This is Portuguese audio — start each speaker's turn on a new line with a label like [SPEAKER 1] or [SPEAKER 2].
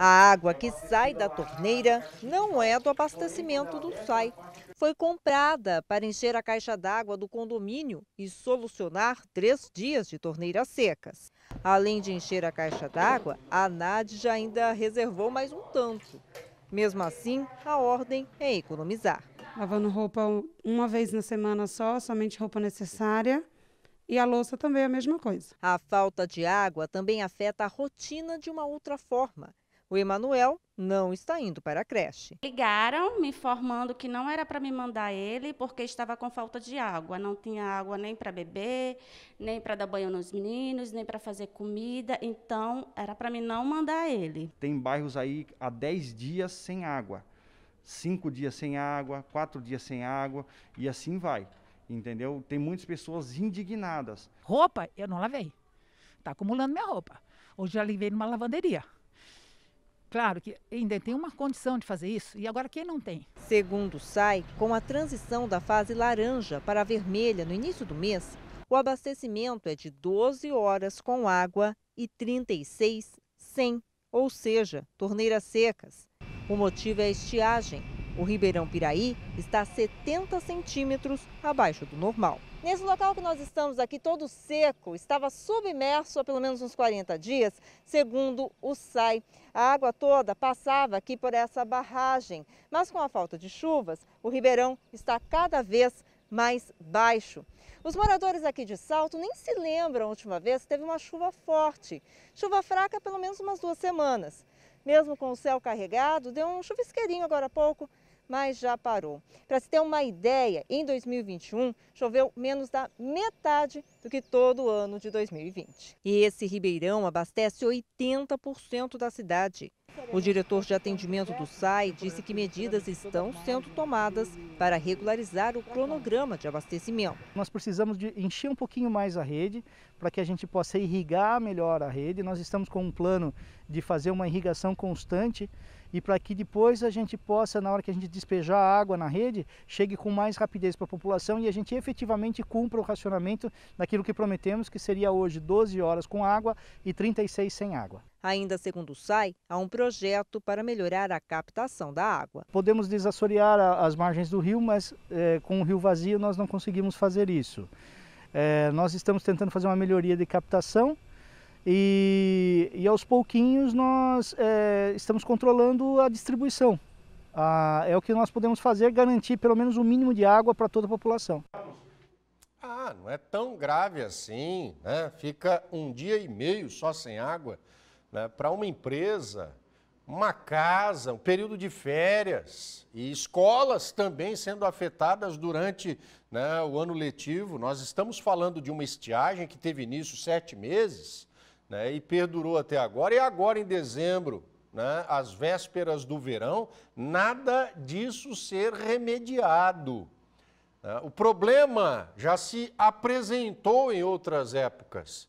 [SPEAKER 1] A água que sai da torneira não é do abastecimento do SAI. Foi comprada para encher a caixa d'água do condomínio e solucionar três dias de torneiras secas. Além de encher a caixa d'água, a NAD já ainda reservou mais um tanto. Mesmo assim, a ordem é economizar. Lavando roupa uma vez na semana só, somente roupa necessária. E a louça também é a mesma coisa. A falta de água também afeta a rotina de uma outra forma. O Emanuel não está indo para a creche. Ligaram me informando que não era para me mandar ele porque estava com falta de água. Não tinha água nem para beber, nem para dar banho nos meninos, nem para fazer comida. Então era para me não mandar ele.
[SPEAKER 2] Tem bairros aí há 10 dias sem água, 5 dias sem água, 4 dias sem água e assim vai. Entendeu? Tem muitas pessoas indignadas. Roupa
[SPEAKER 1] eu não lavei. Está acumulando minha roupa. Hoje já levei numa lavanderia. Claro que ainda tem uma condição de fazer isso, e agora quem não tem? Segundo o SAI, com a transição da fase laranja para a vermelha no início do mês, o abastecimento é de 12 horas com água e 36 sem, ou seja, torneiras secas. O motivo é a estiagem, o Ribeirão Piraí está 70 centímetros abaixo do normal. Nesse local que nós estamos aqui, todo seco, estava submerso há pelo menos uns 40 dias, segundo o SAI. A água toda passava aqui por essa barragem, mas com a falta de chuvas, o Ribeirão está cada vez mais baixo. Os moradores aqui de Salto nem se lembram a última vez que teve uma chuva forte. Chuva fraca pelo menos umas duas semanas. Mesmo com o céu carregado, deu um chuvisqueirinho agora há pouco mas já parou. Para se ter uma ideia, em 2021 choveu menos da metade do que todo o ano de 2020. E esse ribeirão abastece 80% da cidade. O diretor de atendimento do SAI disse que medidas estão sendo tomadas para regularizar o cronograma de abastecimento. Nós precisamos de encher um pouquinho mais a rede
[SPEAKER 2] para que a gente possa irrigar melhor a rede. Nós estamos com um plano de fazer uma irrigação constante e para que depois a gente possa, na hora que a gente despejar a água na rede, chegue com mais rapidez para a população e a gente efetivamente cumpra o racionamento daquilo que prometemos, que seria hoje 12 horas com água e 36 sem água.
[SPEAKER 1] Ainda segundo o SAI, há um projeto para melhorar a captação da água.
[SPEAKER 2] Podemos desassorear as margens do rio, mas é, com o rio vazio nós não conseguimos fazer isso. É, nós estamos tentando fazer uma melhoria de captação e, e aos pouquinhos nós é, estamos controlando a distribuição. Ah, é o que nós podemos fazer, garantir pelo menos o um mínimo de água para toda a população.
[SPEAKER 3] Ah, não é tão grave assim, né? Fica um dia e meio só sem água né, para uma empresa, uma casa, um período de férias e escolas também sendo afetadas durante né, o ano letivo. Nós estamos falando de uma estiagem que teve início sete meses né, e perdurou até agora, e agora em dezembro. Né, às vésperas do verão, nada disso ser remediado. Né, o problema já se apresentou em outras épocas.